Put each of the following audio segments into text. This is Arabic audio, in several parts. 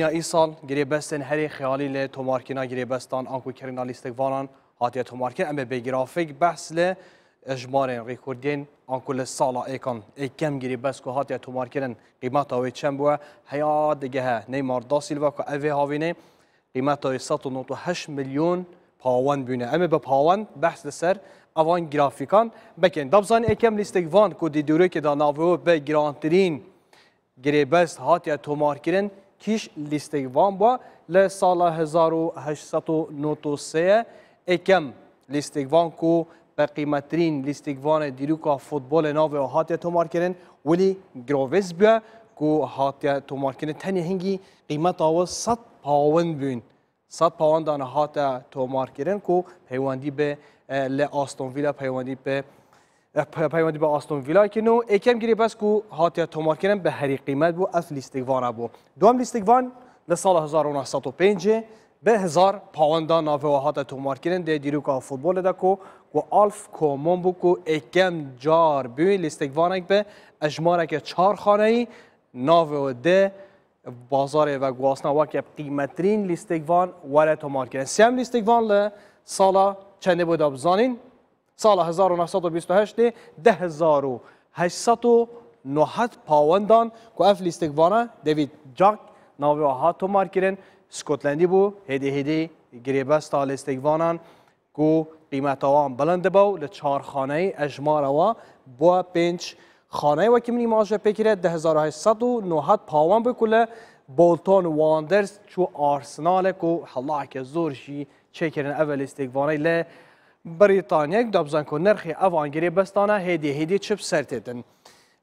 یا سال گریبستن هری خیالی ل تومارکینا گریبستان آنکو کرینا لیستگوانان هاتیه تومارکین اما به بحث ل اجمارین ریکوردین آنکو ل سالا ایکان ایکم گریبست که هاتیه تومارکین قیمت آوی چند بوه هیا دگه نیمار دا سیلوا که اوی هاوینه قیمت آوی 198 میلیون پاوان بونه اما به پاوان بحث لسر اوان گرافیکان بکن دبزان ایکم لیستگوان که دیدوره که دا ناوه به گرانترین گریبست هاتیه تومارکین كيش لیستی بامبا بوا هزارو سال نوتو اکم اكم وان کو بقيمترين قیمترین لیستیک وان دیروکا فوتبال ناو هاتیه تومار کرن ولی گروویز بیا کو هاتیه تومار کرن تنی هنگی قیمت آوه ست پاوند بین 100 پاوند دانه هاتیه تومار به اه، لأستون فيلا پيواندي به پیوندی با آستون ویلا که نو یکم گیری بس کو هاتیا تومار کردن به هری قیمت بو اف لیستگوان بو دوم لیستگوان در سال 1905 به هزار پاوندا ناوه هات تومار کردن در دیروکا فوتبال ده کو و آلف کومون بو کو یکم جار بوی لیستگوان به اجمار که چار خانه ای ناوه ده بازار و گواسنا واکه قیمترین لیستگوان وره تومار کردن سیم لیستگوان له سالا چنده بود سال 1928 10890 پاوندان که اف لیستگوانه دیوید جاک ناوی ها تومار کرن سکوتلندی بو هدی هدی گریبستا لیستگوانان که قیمت آوان بلند بو لچار خانه اجمار آوا بو پنج خانه وکی منی ماجه پکره 10890 پاوان بکل بولتون واندرز چو آرسنال کو حلاک زور جی چکرن اول استقوانه ل بريطانيا دابزان کو نرخی اوانگیری بستانه هدی هدی چپ سرتیدن.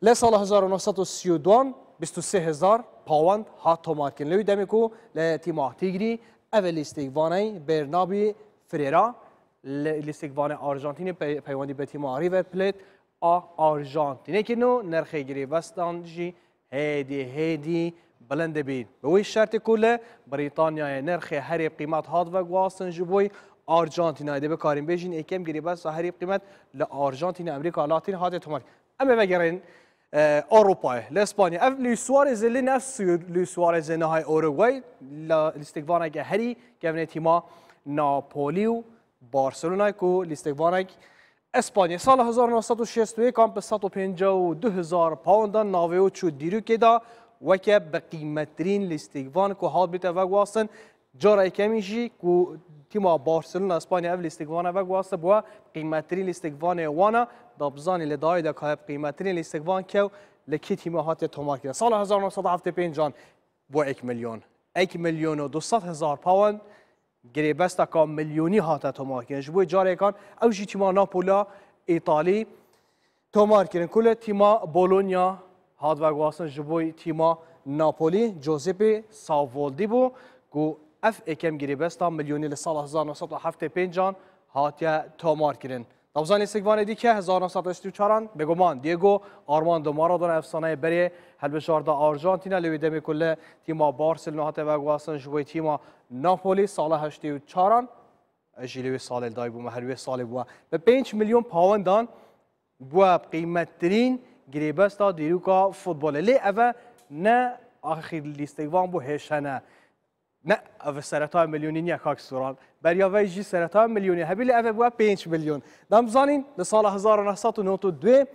لی سال 1932 23 هزار پاوند ها تومارکن لوی دمی کو لی تیماه تیگری اول استیگوانه برنابی فریرا لیستیگوانه آرژانتینی پیوندی به تیماری و پلیت آ آرژانتینی که نو نرخی گیری بستان جي هيدي هيدي بلند بین. به وی شرط کل بریتانیا نرخ هری قیمت هاد و گواستن جبوی ئارجانتینا دەبێت کارینبێژین ئەکەم گریبە ساهری قیمەت لە ئارجانتینا ئەمریکا لاتین هاتێ تۆمار ئەمە بەگەڕێن ئەوروپای لە ئەسپانیا ئەف لیسوارێز لە نەفسود لیسوارێز نەهای ئۆروگوای لە لیستێکوانێکە هەری گەونێتیما ناپۆلی و بارسلونای و لیستێکوانێک ئەسپانیا سال 1960 کام بە 152هزار پاوەندان ناوێ و چوو دیروکێدا وەکە بە قیمەترین لیستێکوان و هاڵ بێتە ڤگواستن جارێکەمیژی و تیما بارسلونا اسپانیا اول استقوانه و گواست بوا قیمترین استقوانه وانا دابزانی لدای دا که قیمترین استقوان که لکی تیم هات تومار کرد سال 1975 جان بو 1 میلیون 1 میلیون و 200 هزار پاوند گری بستا که میلیونی هات تومار کرد جبو جاره کن او جی تیما ناپولا ایتالی تومار کردن کل تیما بولونیا هات و گواستن جبوی تیما ناپولی جوزپی ساولدی بو گو اف اکم گیری بستا ملیونی لسال 1975 جان هاتیه تامار کرن. دبزان استقبال دی که 1984 به گمان دیگو آرماندو مارادونا افسانه بری هلبشاردا آرژانتینا لوی دمی کل تیما بارسلونا هات و گواسن جوی تیما ناپولی سال 84 جلوی سال دای بو مهروی سال بو به 5 میلیون پاوندان بو قیمتترین گریبستا دیروکا فوتبال لی اوه نه آخر لیستگوان بو هشنه نه اف سرتا میلیونی نیا کاک سوران بر یا ویجی سرتا میلیونی هبیل اف بوا 5 میلیون دام زانین له سال 1992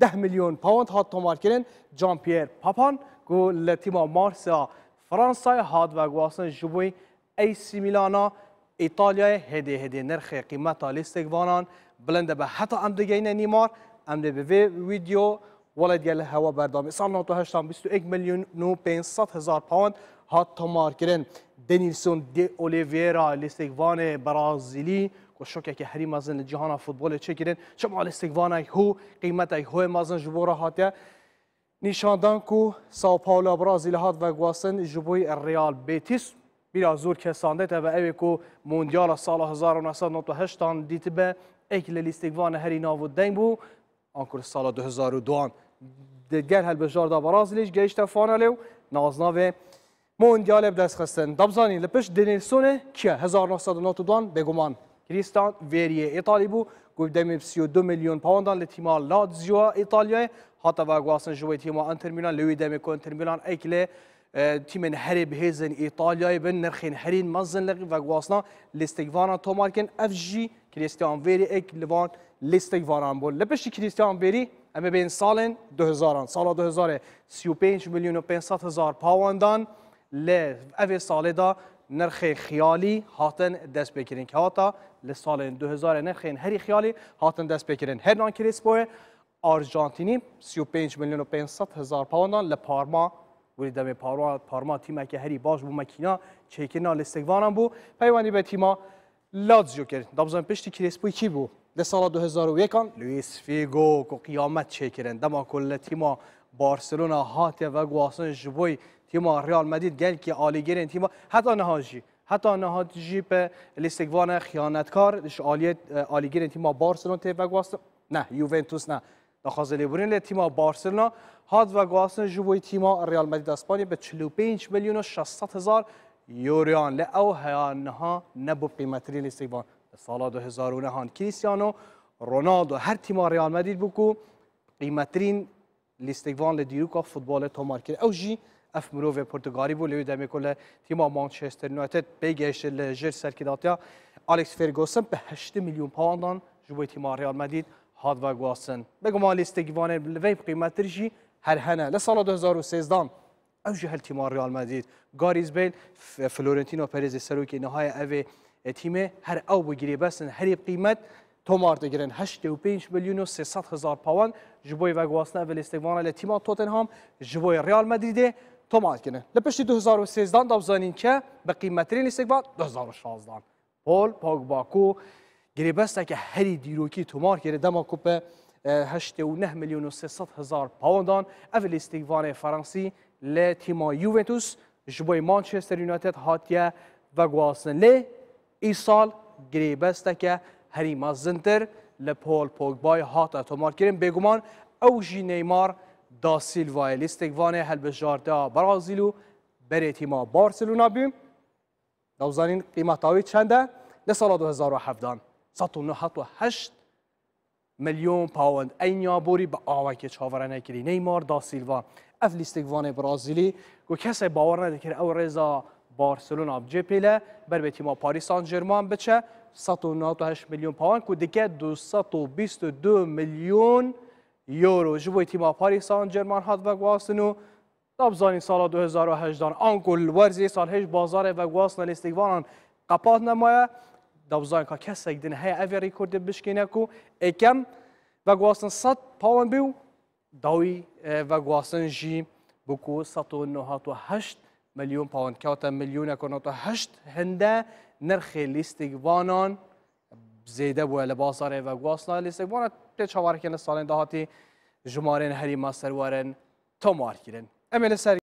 ده میلیون پوند هات تومار کرن جان پیر پاپان کو لتیما مارسا فرانسا هات و گواسن جبوی ای سی میلانا ایتالیا هدی هدی نرخ قیمت لیستگوانان بلند به حتی ام دیگه نیمار ام دی به ویدیو ولد گل هوا بردامی سال 98 21 میلیون و 500 هزار پوند هات تومار کرن دنیلسون دی اولیویرا لیستگوان برازیلی که شکه که هری مازن جهان فوتبال چه کردن شما لستگوان ای هو قیمت ای هو مازن جبور هاته نشاندن کو ساو پاولا برازیل هات و گواسن جبوی ریال بیتیس بیرا زور سانده تا و اوی کو موندیال سال 1998 تان دیتی به ایک لیستگوان هری ناو دین بو آنکر سال 2002 دیگر هل بجار دا برازیلیش گیشت فانالو نازناوه مونجال بدست خستن دبزانی لپش دنیلسون که 1992 دان بگمان کریستان ویریه ایتالی بو گفدم 32 میلیون پوندان لتیما لاتزیو ایتالیا حتی و گواسن جوی تیما انتر میلان لوی دمی کن انتر میلان ایکله تیمن هری بهزن ایتالیای بن نرخین هرین مزن لغ و گواسنا لستگوانا تومارکن اف جی کریستیان ویری ایک لوان لستگوانان بول لپشی کریستیان ویری اما بین سالن 2000 سال 2000 35 میلیون و 500 هزار پاوندان ل اوی ساله دا نرخ خیالی هاتن دست بکرین که هاتا لسال 2000 نرخ هری خیالی هاتن دست بکرین هرنان کریسپو آرژانتینی 35 میلیون و 500 هزار پوندان لپارما وریدم پارما پارما تیمه که هری باش بو مکینا چیکینا لستگوانم بو پیوانی به تیما لاتزیو کرد دابزن پشتی کریسپوی کی بو ده سال 2001 لوئیس فیگو کو قیامت چیکرن دما کل تیما بارسلونا هاته و گواسن جبوی تیم ریال مدید گل که گرین تیم حتی نهاجی حتی نهاجی به لیستگوان خیانتکار شالیت آلیگرین تیم بارسلونا و گواست نه یوونتوس نه لیبورین لیبرین تیم بارسلونا هاد و گواستن جوی تیم ریال مدید اسپانی به 45 میلیون و 600 هزار یوریان ل او هیانها نبو قیمتری لیستگوان سال 2000 نهان کریستیانو رونالدو هر تیم ریال مدید بکو قیمترین لیستگوان لدیروکا فوتبال تو مارکر او جی اف مروف پرتګالي بو لوي د میکول تیما مانچستر یونایتد بيګش ل جير سرکیداتیا الکس فرګوسن په 8 میلیون پاوندان جوی تیما ريال مدرید هاد و گواسن بګما لیستګوان لوي قیمت رجی هر هنه له سال 2013 او جهل تیما ريال مدرید گاریز بیل فلورنتینو پرز سروک نهای او تیمه هر او بگیری بسن هر قیمت تومار دگرن 85 میلیون و 300 هزار پاوند جبوی و گواسنه و لیستگوانه لتیما توتنهام جبوی رئال مدریده کنه کردن لە پشتی که که قیمت بە قیمەترین 2016 پول پاکباکو گرێبەستێکە هەری که هری دیروکی تومار کوپە دما کوبه 89 میلیون و 300 هزار پاوندان ئەف لیستیوانێ فەرەنسی لە تیما یوونتوس ji bo Manchester و hatiye لی، lê îsal girêbesteke مزنتر لپول li Paul پوگبای hata به bêguman بگمان اوجی نیمار، دا سیلوا لیستگوان هلبجاردا برازیل و بری تیما بارسلونا بیم دوزانین قیمتاوی چنده لسالة 2017 ساتو نحطو 198 میلیون پاوند اینیا بوری با آوک چاورنه كري نيمار دا سيلفا اف لیستگوان برازيلي كو کسی باورنا نده او رزا بارسلونا بجي بجپیله بر به تیما پاریس سان ژرمان بچه 198 میلیون پاوند که دیگه 222 باوند یورو جبوی تیما سان جرمان هات وگواستن و دابزانی سال 2018 آنکل ورزی سال هیچ بازار وگواستن لیستیوانان قپات نمایه دابزان که کسی دن های اوی ریکورد بشکنه که اکم وگواستن 100 پاون بیو داوی وگواستن جی بکو و و 198 مليون باوند كاوتا مليون كونوتا هشت هنده نرخ ليستيك زیده بووە لە بازارێ بە گواستنا لێسێکبووە پێ چاوارکردن لە ساڵێن داهاتی ژمارێن هەریما سەروارن تۆمارکردن ئەمێ لە سەر